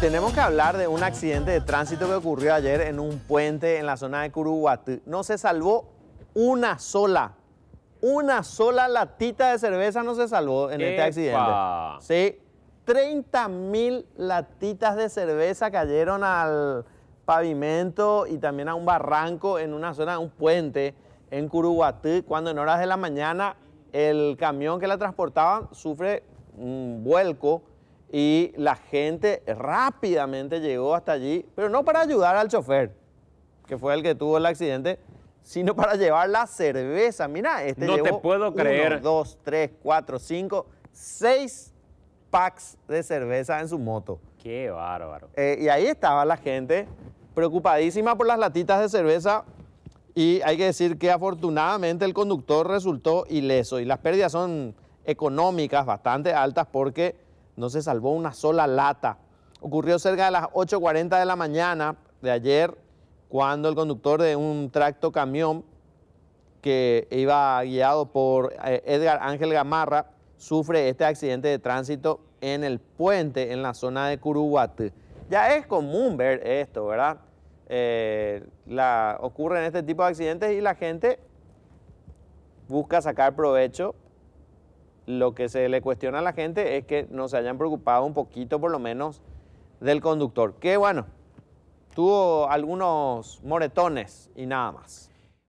tenemos que hablar de un accidente de tránsito que ocurrió ayer en un puente en la zona de Curuguatú. No se salvó una sola, una sola latita de cerveza no se salvó en este accidente. Sí, 30 mil latitas de cerveza cayeron al pavimento y también a un barranco en una zona, un puente en Curuguatú, cuando en horas de la mañana el camión que la transportaba sufre un vuelco y la gente rápidamente llegó hasta allí, pero no para ayudar al chofer, que fue el que tuvo el accidente, sino para llevar la cerveza. Mira, este llevó te puedo uno, dos, tres, cuatro, cinco, seis packs de cerveza en su moto. Qué bárbaro. Eh, y ahí estaba la gente preocupadísima por las latitas de cerveza y hay que decir que afortunadamente el conductor resultó ileso y las pérdidas son económicas bastante altas porque no se salvó una sola lata. Ocurrió cerca de las 8.40 de la mañana de ayer, cuando el conductor de un tracto camión que iba guiado por eh, Edgar Ángel Gamarra sufre este accidente de tránsito en el puente en la zona de Curuguatú. Ya es común ver esto, ¿verdad? Eh, ocurren este tipo de accidentes y la gente busca sacar provecho lo que se le cuestiona a la gente es que no se hayan preocupado un poquito por lo menos del conductor, que bueno, tuvo algunos moretones y nada más.